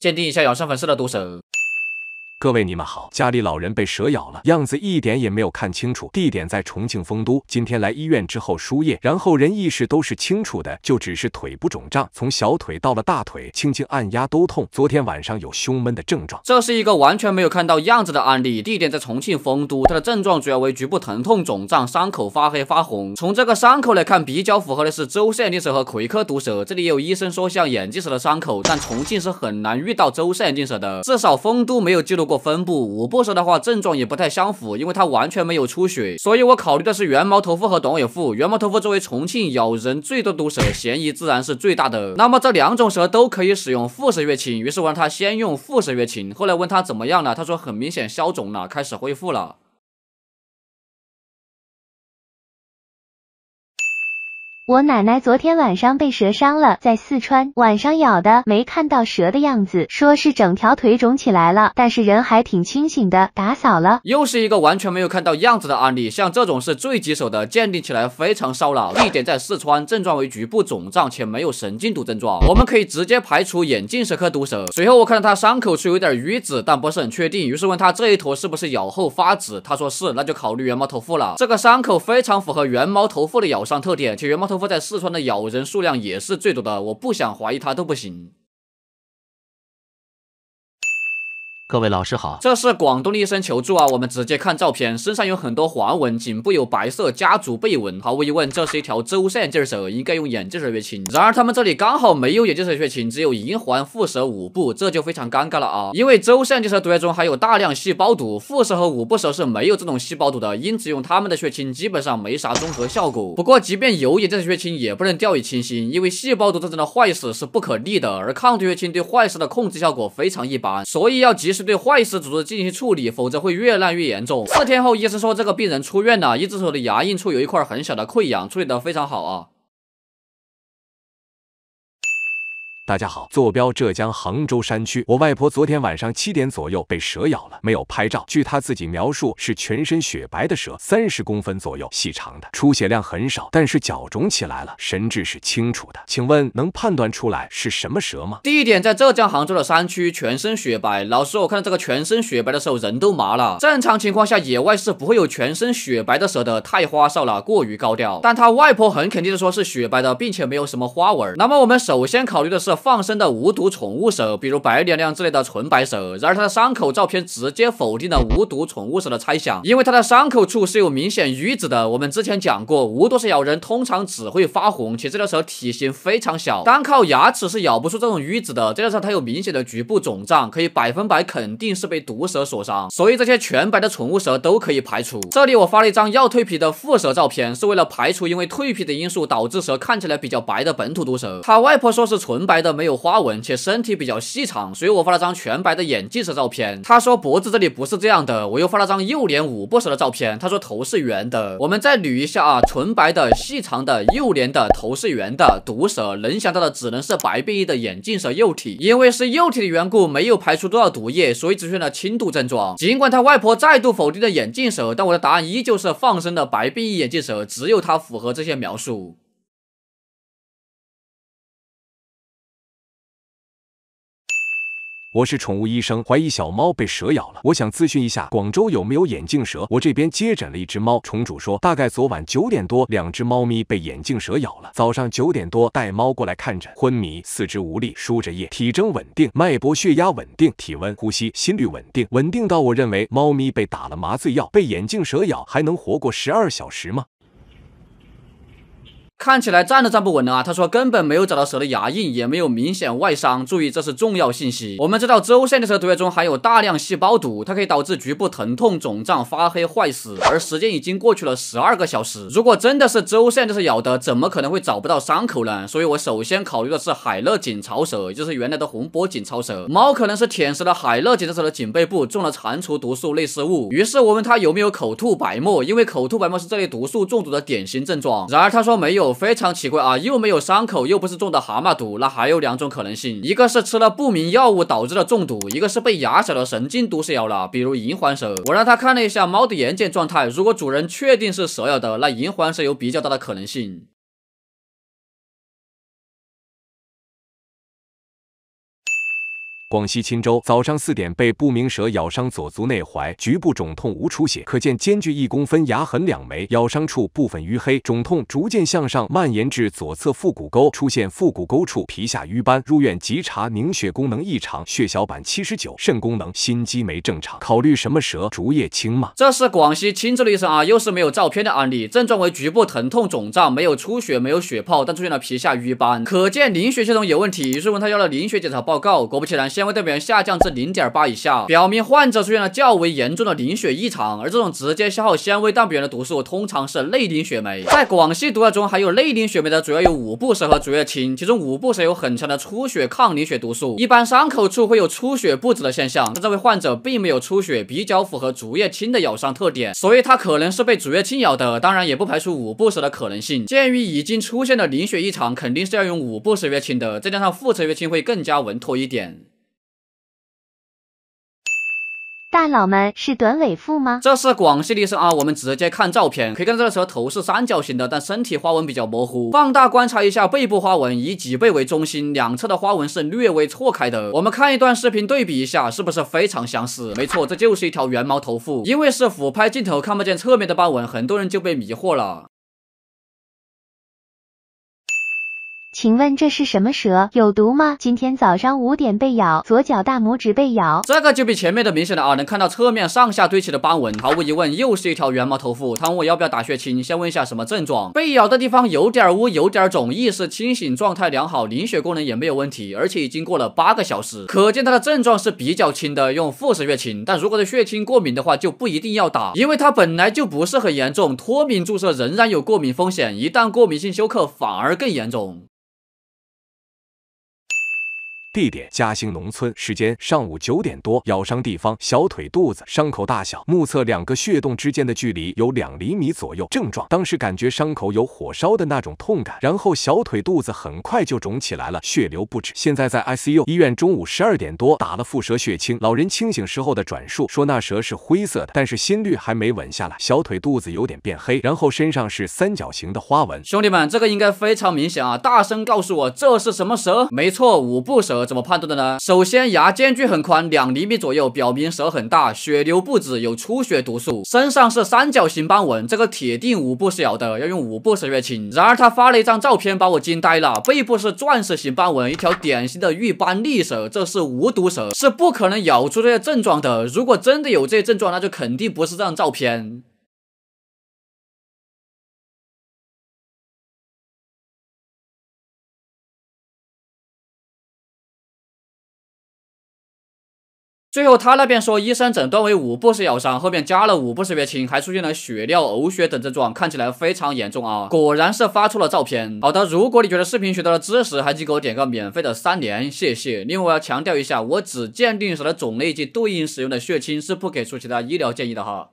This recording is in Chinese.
鉴定一下咬上粉丝的毒蛇。各位，你们好。家里老人被蛇咬了，样子一点也没有看清楚。地点在重庆丰都。今天来医院之后输液，然后人意识都是清楚的，就只是腿部肿胀，从小腿到了大腿，轻轻按压都痛。昨天晚上有胸闷的症状。这是一个完全没有看到样子的案例，地点在重庆丰都。它的症状主要为局部疼痛、肿胀，伤口发黑发红。从这个伤口来看，比较符合的是周氏眼镜蛇和葵科毒蛇。这里有医生说像眼镜蛇的伤口，但重庆是很难遇到周氏眼镜蛇的，至少丰都没有记录。过分布五步蛇的话，症状也不太相符，因为它完全没有出血，所以我考虑的是圆毛头腹和短尾腹。圆毛头腹作为重庆咬人最多毒蛇，嫌疑自然是最大的。那么这两种蛇都可以使用腹蛇月清，于是我让他先用腹蛇月清，后来问他怎么样了，他说很明显消肿了，开始恢复了。我奶奶昨天晚上被蛇伤了，在四川晚上咬的，没看到蛇的样子，说是整条腿肿起来了，但是人还挺清醒的。打扫了，又是一个完全没有看到样子的案例，像这种是最棘手的，鉴定起来非常烧脑。地点在四川，症状为局部肿胀且没有神经毒症状，我们可以直接排除眼镜蛇科毒蛇。随后我看到他伤口是有点淤紫，但不是很确定，于是问他这一坨是不是咬后发紫，他说是，那就考虑圆猫头蝮了。这个伤口非常符合圆猫头蝮的咬伤特点，且圆猫头分在四川的咬人数量也是最多的，我不想怀疑他都不行。各位老师好，这是广东的一声求助啊。我们直接看照片，身上有很多划纹，颈部有白色家族背纹。毫无疑问，这是一条周线劲蛇，应该用眼镜蛇血清。然而他们这里刚好没有眼镜蛇血清，只有银环腹蛇五步，这就非常尴尬了啊。因为周线劲蛇毒液中含有大量细胞毒，腹蛇和五步蛇是没有这种细胞毒的，因此用他们的血清基本上没啥综合效果。不过即便有眼镜蛇血清，也不能掉以轻心，因为细胞毒造成的坏死是不可逆的，而抗毒血清对坏死的控制效果非常一般，所以要及时。去对坏死组织进行处理，否则会越烂越严重。四天后，医生说这个病人出院了，一只手的牙印处有一块很小的溃疡，处理得非常好啊。大家好，坐标浙江杭州山区，我外婆昨天晚上七点左右被蛇咬了，没有拍照。据她自己描述，是全身雪白的蛇，三十公分左右，细长的，出血量很少，但是脚肿起来了，神志是清楚的。请问能判断出来是什么蛇吗？第一点，在浙江杭州的山区，全身雪白。老师，我看到这个全身雪白的时候，人都麻了。正常情况下，野外是不会有全身雪白的蛇的，太花哨了，过于高调。但她外婆很肯定的说，是雪白的，并且没有什么花纹。那么我们首先考虑的是。放生的无毒宠物蛇，比如白娘娘之类的纯白蛇。然而它的伤口照片直接否定了无毒宠物蛇的猜想，因为它的伤口处是有明显淤紫的。我们之前讲过，无毒蛇咬人通常只会发红，且这条蛇体型非常小，单靠牙齿是咬不出这种淤紫的。这条蛇它有明显的局部肿胀，可以百分百肯定是被毒蛇所伤，所以这些全白的宠物蛇都可以排除。这里我发了一张要蜕皮的腹蛇照片，是为了排除因为蜕皮的因素导致蛇看起来比较白的本土毒蛇。他外婆说是纯白的。没有花纹，且身体比较细长，所以我发了张全白的眼镜蛇照片。他说脖子这里不是这样的，我又发了张幼年五步蛇的照片。他说头是圆的，我们再捋一下啊，纯白的、细长的、幼年的、头是圆的、毒蛇，能想到的只能是白变异的眼镜蛇幼体。因为是幼体的缘故，没有排出多少毒液，所以出现了轻度症状。尽管他外婆再度否定了眼镜蛇，但我的答案依旧是放生的白变异眼镜蛇，只有它符合这些描述。我是宠物医生，怀疑小猫被蛇咬了，我想咨询一下广州有没有眼镜蛇。我这边接诊了一只猫，宠主说大概昨晚九点多，两只猫咪被眼镜蛇咬了，早上九点多带猫过来看诊，昏迷，四肢无力，输着液，体征稳定，脉搏、血压稳定，体温、呼吸、心率稳定，稳定到我认为猫咪被打了麻醉药，被眼镜蛇咬还能活过十二小时吗？看起来站都站不稳了啊！他说根本没有找到蛇的牙印，也没有明显外伤。注意，这是重要信息。我们知道周线的蛇毒液中含有大量细胞毒，它可以导致局部疼痛、肿胀、发黑、坏死。而时间已经过去了十二个小时，如果真的是周线的是咬的，怎么可能会找不到伤口呢？所以，我首先考虑的是海乐锦巢蛇，也就是原来的红脖锦巢蛇。猫可能是舔食了海乐锦草蛇的颈背部，中了蟾蜍毒素类似物。于是，我问他有没有口吐白沫，因为口吐白沫是这类毒素中毒的典型症状。然而，他说没有。非常奇怪啊，又没有伤口，又不是中的蛤蟆毒，那还有两种可能性，一个是吃了不明药物导致的中毒，一个是被牙小的神经毒蛇咬了，比如银环蛇。我让他看了一下猫的眼睑状态，如果主人确定是蛇咬的，那银环蛇有比较大的可能性。广西钦州早上四点被不明蛇咬伤左足内踝，局部肿痛无出血，可见间距一公分牙痕两枚，咬伤处部分淤黑，肿痛逐渐向上蔓延至左侧腹股沟，出现腹股沟处皮下瘀斑。入院急查凝血功能异常，血小板七十九，肾功能、心肌酶正常。考虑什么蛇？竹叶青吗？这是广西钦州的医生啊，又是没有照片的案例，症状为局部疼痛肿胀，没有出血，没有血泡，但出现了皮下瘀斑，可见凝血系统有问题，于是问他要了凝血检查报告，果不其然。纤维蛋白原下降至零点八以下，表明患者出现了较为严重的凝血异常。而这种直接消耗纤维蛋白原的毒素通常是内凝血酶。在广西毒药中，含有内凝血酶的主要有五步蛇和竹叶青，其中五步蛇有很强的出血抗凝血毒素，一般伤口处会有出血不止的现象。但这位患者并没有出血，比较符合竹叶青的咬伤特点，所以他可能是被竹叶青咬的。当然，也不排除五步蛇的可能性。鉴于已经出现了凝血异常，肯定是要用五步蛇、月叶青的，再加上蝮蛇、月叶青会更加稳妥一点。大佬们是短尾腹吗？这是广西的一生啊，我们直接看照片，可以看到这个蛇头是三角形的，但身体花纹比较模糊。放大观察一下背部花纹，以脊背为中心，两侧的花纹是略微错开的。我们看一段视频对比一下，是不是非常相似？没错，这就是一条圆毛头腹，因为是俯拍镜头，看不见侧面的斑纹，很多人就被迷惑了。请问这是什么蛇？有毒吗？今天早上五点被咬，左脚大拇指被咬，这个就比前面的明显的啊，能看到侧面上下堆起的斑纹，毫无疑问又是一条圆毛头腹。他问要不要打血清，先问一下什么症状。被咬的地方有点污，有点肿，意识清醒，状态良好，凝血功能也没有问题，而且已经过了八个小时，可见它的症状是比较轻的，用富食血清。但如果对血清过敏的话就不一定要打，因为它本来就不是很严重，脱敏注射仍然有过敏风险，一旦过敏性休克反而更严重。地点：嘉兴农村，时间：上午九点多，咬伤地方：小腿肚子，伤口大小：目测两个血洞之间的距离有两厘米左右，症状：当时感觉伤口有火烧的那种痛感，然后小腿肚子很快就肿起来了，血流不止。现在在 ICU 医院，中午十二点多打了腹蛇血清。老人清醒时候的转述说，那蛇是灰色的，但是心率还没稳下来，小腿肚子有点变黑，然后身上是三角形的花纹。兄弟们，这个应该非常明显啊！大声告诉我这是什么蛇？没错，五步蛇。怎么判断的呢？首先，牙间距很宽，两厘米左右，表明蛇很大，血流不止，有出血毒素。身上是三角形斑纹，这个铁定五步蛇的，要用五步蛇药清。然而，他发了一张照片，把我惊呆了。背部是钻石型斑纹，一条典型的玉斑利蛇，这是无毒蛇，是不可能咬出这些症状的。如果真的有这些症状，那就肯定不是这张照片。最后他那边说，医生诊断为五步蛇咬伤，后面加了五步蛇血清，还出现了血尿、呕血等症状，看起来非常严重啊！果然是发出了照片。好的，如果你觉得视频学到了知识，还请给我点个免费的三连，谢谢。另外我要强调一下，我只鉴定蛇的种类及对应使用的血清，是不给出其他医疗建议的哈。